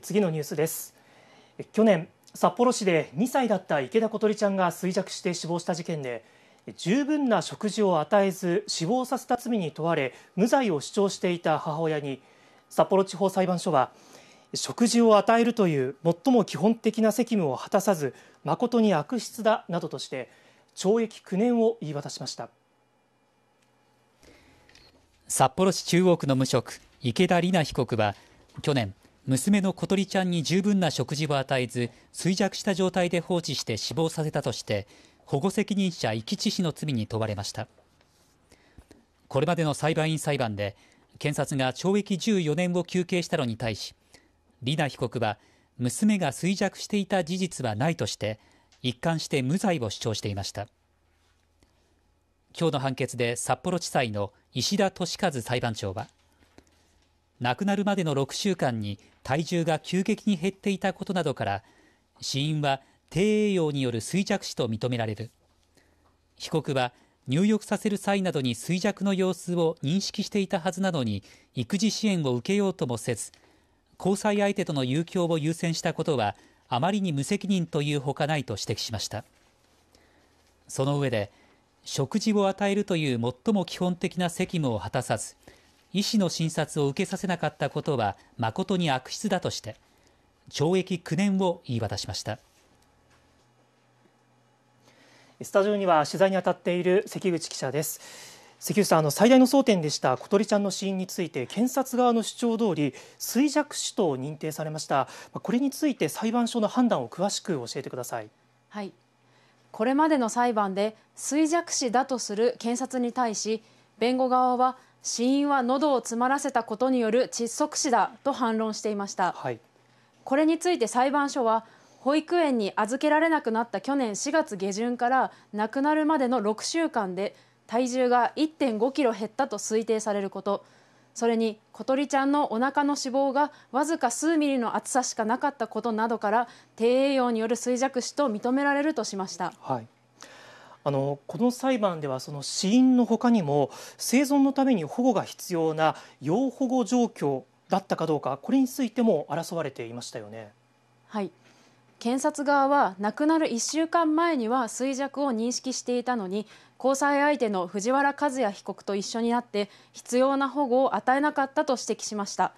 次のニュースです去年札幌市で2歳だった池田小鳥ちゃんが衰弱して死亡した事件で十分な食事を与えず死亡させた罪に問われ無罪を主張していた母親に札幌地方裁判所は食事を与えるという最も基本的な責務を果たさず誠に悪質だなどとして懲役9年を言い渡しました札幌市中央区の無職池田里奈被告は去年娘の小鳥ちゃんに十分な食事を与えず衰弱した状態で放置して死亡させたとして保護責任者遺棄致死の罪に問われましたこれまでの裁判員裁判で検察が懲役14年を求刑したのに対し理奈被告は娘が衰弱していた事実はないとして一貫して無罪を主張していました今日の判決で札幌地裁の石田俊和裁判長は亡くなるまでの6週間に体重が急激に減っていたことなどから死因は低栄養による衰弱死と認められる被告は入浴させる際などに衰弱の様子を認識していたはずなのに育児支援を受けようともせず交際相手との遊興を優先したことはあまりに無責任というほかないと指摘しましたその上で食事を与えるという最も基本的な責務を果たさず医師の診察を受けさせなかったことは誠に悪質だとして懲役9年を言い渡しましたスタジオには取材に当たっている関口記者です関口さんあの最大の争点でした小鳥ちゃんの死因について検察側の主張通り衰弱死と認定されましたこれについて裁判所の判断を詳しく教えてくださいはいこれまでの裁判で衰弱死だとする検察に対し弁護側は死因は喉を詰まらせたことによる窒息死だと反論していました、はい、これについて裁判所は保育園に預けられなくなった去年4月下旬から亡くなるまでの6週間で体重が1.5キロ減ったと推定されることそれに小鳥ちゃんのお腹の脂肪がわずか数ミリの厚さしかなかったことなどから低栄養による衰弱死と認められるとしました、はいあのこの裁判ではその死因のほかにも生存のために保護が必要な要保護状況だったかどうかこれについても争われていましたよね。はい検察側は亡くなる1週間前には衰弱を認識していたのに交際相手の藤原和也被告と一緒になって必要な保護を与えなかったと指摘しました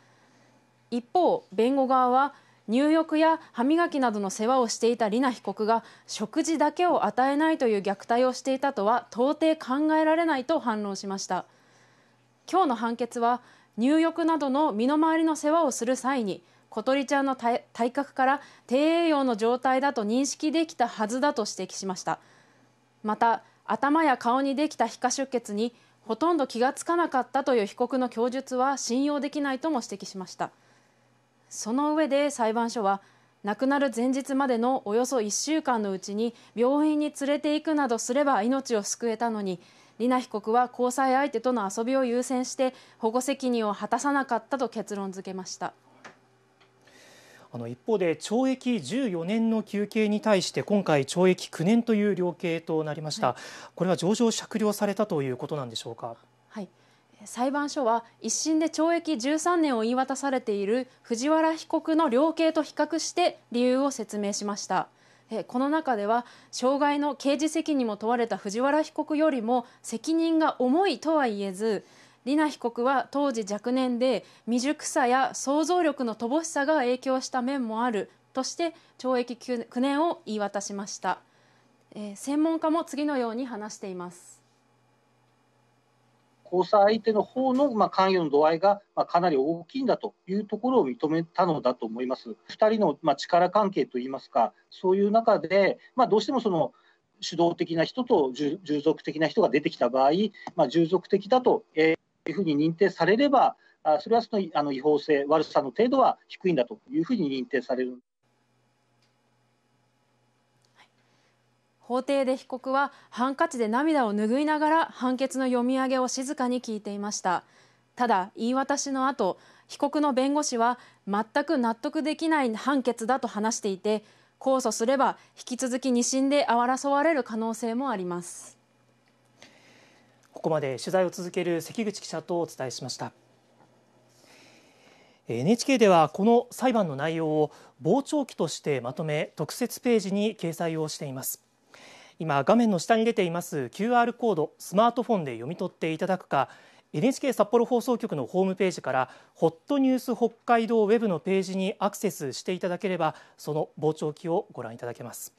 一方弁護側は入浴や歯磨きなどの世話をしていた莉菜被告が食事だけを与えないという虐待をしていたとは到底考えられないと反論しました今日の判決は入浴などの身の回りの世話をする際に小鳥ちゃんの体格から低栄養の状態だと認識できたはずだと指摘しましたまた頭や顔にできた皮下出血にほとんど気がつかなかったという被告の供述は信用できないとも指摘しました。その上で裁判所は亡くなる前日までのおよそ1週間のうちに病院に連れていくなどすれば命を救えたのに莉奈被告は交際相手との遊びを優先して保護責任を果たさなかったと結論付けました。あの一方で懲役14年の求刑に対して今回懲役9年という量刑となりました、はい、これは上場酌量されたということなんでしょうか。裁判所は一審で懲役13年を言い渡されている藤原被告の量刑と比較して理由を説明しましたこの中では障害の刑事責任も問われた藤原被告よりも責任が重いとは言えず莉菜被告は当時若年で未熟さや想像力の乏しさが影響した面もあるとして懲役9年を言い渡しました、え専門家も次のように話しています交際相手の方のま関与の度合いがまかなり大きいんだというところを認めたのだと思います。2人のま力関係といいますか、そういう中で、まどうしてもその主導的な人と従属的な人が出てきた場合、ま従属的だというふうに認定されれば、それはそのあの違法性、悪さの程度は低いんだというふうに認定される。法廷で被告はハンカチで涙を拭いながら判決の読み上げを静かに聞いていましたただ言い渡しの後被告の弁護士は全く納得できない判決だと話していて控訴すれば引き続き二審で争われる可能性もありますここまで取材を続ける関口記者とお伝えしました NHK ではこの裁判の内容を傍聴記としてまとめ特設ページに掲載をしています今画面の下に出ています QR コードスマートフォンで読み取っていただくか NHK 札幌放送局のホームページから「ホットニュース北海道ウェブのページにアクセスしていただければその傍聴器をご覧いただけます。